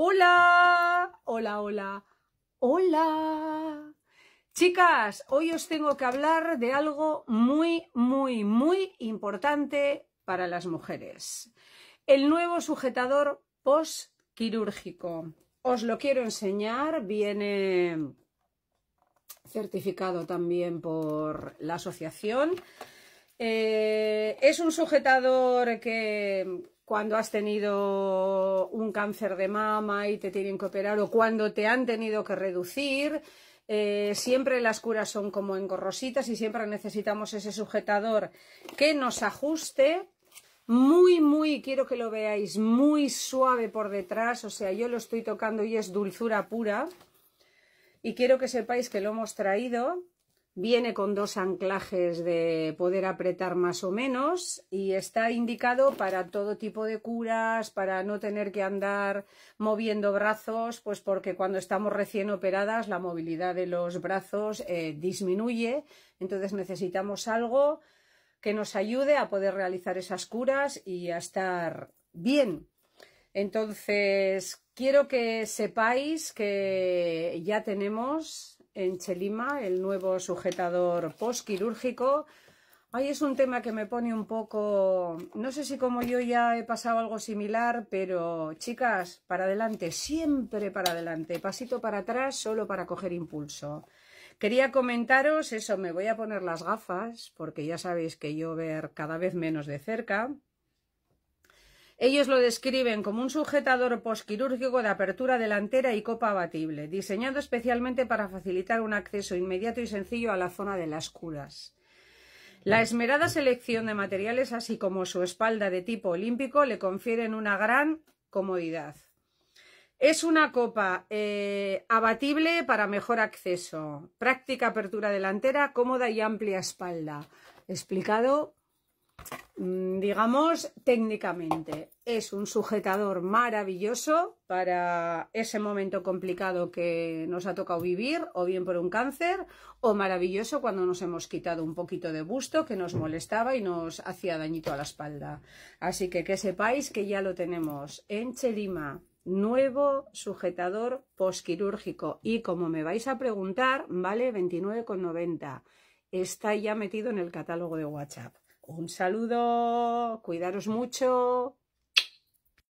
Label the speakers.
Speaker 1: Hola, hola, hola, hola. Chicas, hoy os tengo que hablar de algo muy, muy, muy importante para las mujeres. El nuevo sujetador postquirúrgico. Os lo quiero enseñar, viene certificado también por la asociación. Eh, es un sujetador que cuando has tenido un cáncer de mama y te tienen que operar o cuando te han tenido que reducir. Eh, siempre las curas son como engorrositas y siempre necesitamos ese sujetador que nos ajuste muy, muy, quiero que lo veáis, muy suave por detrás, o sea, yo lo estoy tocando y es dulzura pura. Y quiero que sepáis que lo hemos traído Viene con dos anclajes de poder apretar más o menos y está indicado para todo tipo de curas, para no tener que andar moviendo brazos, pues porque cuando estamos recién operadas la movilidad de los brazos eh, disminuye, entonces necesitamos algo que nos ayude a poder realizar esas curas y a estar bien. Entonces, quiero que sepáis que ya tenemos en Chelima, el nuevo sujetador postquirúrgico. Ahí es un tema que me pone un poco, no sé si como yo ya he pasado algo similar, pero chicas, para adelante, siempre para adelante, pasito para atrás solo para coger impulso. Quería comentaros eso, me voy a poner las gafas, porque ya sabéis que yo ver cada vez menos de cerca. Ellos lo describen como un sujetador posquirúrgico de apertura delantera y copa abatible, diseñado especialmente para facilitar un acceso inmediato y sencillo a la zona de las curas. La esmerada selección de materiales, así como su espalda de tipo olímpico, le confieren una gran comodidad. Es una copa eh, abatible para mejor acceso, práctica apertura delantera, cómoda y amplia espalda. Explicado Mm, digamos, técnicamente. Es un sujetador maravilloso para ese momento complicado que nos ha tocado vivir, o bien por un cáncer, o maravilloso cuando nos hemos quitado un poquito de busto que nos molestaba y nos hacía dañito a la espalda. Así que que sepáis que ya lo tenemos en Chelima Nuevo sujetador posquirúrgico y como me vais a preguntar, vale 29,90. Está ya metido en el catálogo de WhatsApp. Un saludo, cuidaros mucho.